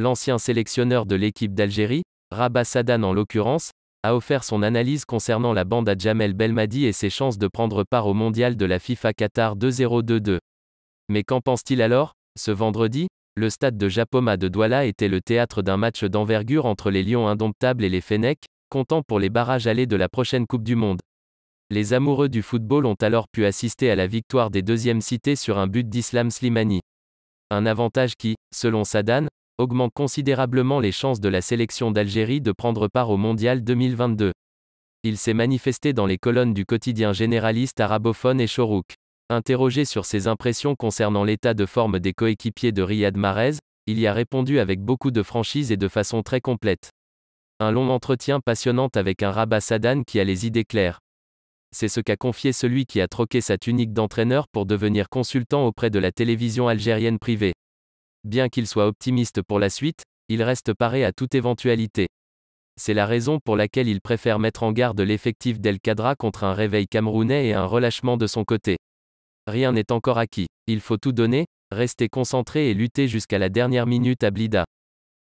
L'ancien sélectionneur de l'équipe d'Algérie, Rabat Sadan en l'occurrence, a offert son analyse concernant la bande à Jamel Belmadi et ses chances de prendre part au mondial de la FIFA Qatar 2022. Mais qu'en pense-t-il alors Ce vendredi, le stade de Japoma de Douala était le théâtre d'un match d'envergure entre les Lions indomptables et les Fennecs, comptant pour les barrages allés de la prochaine Coupe du Monde. Les amoureux du football ont alors pu assister à la victoire des deuxièmes cités sur un but d'Islam Slimani. Un avantage qui, selon Sadan, augmente considérablement les chances de la sélection d'Algérie de prendre part au Mondial 2022. Il s'est manifesté dans les colonnes du quotidien généraliste arabophone et Chorouk. Interrogé sur ses impressions concernant l'état de forme des coéquipiers de Riyad Mahrez, il y a répondu avec beaucoup de franchise et de façon très complète. Un long entretien passionnant avec un rabat Sadan qui a les idées claires. C'est ce qu'a confié celui qui a troqué sa tunique d'entraîneur pour devenir consultant auprès de la télévision algérienne privée. Bien qu'il soit optimiste pour la suite, il reste paré à toute éventualité. C'est la raison pour laquelle il préfère mettre en garde l'effectif d'El Kadra contre un réveil camerounais et un relâchement de son côté. Rien n'est encore acquis. Il faut tout donner, rester concentré et lutter jusqu'à la dernière minute à Blida.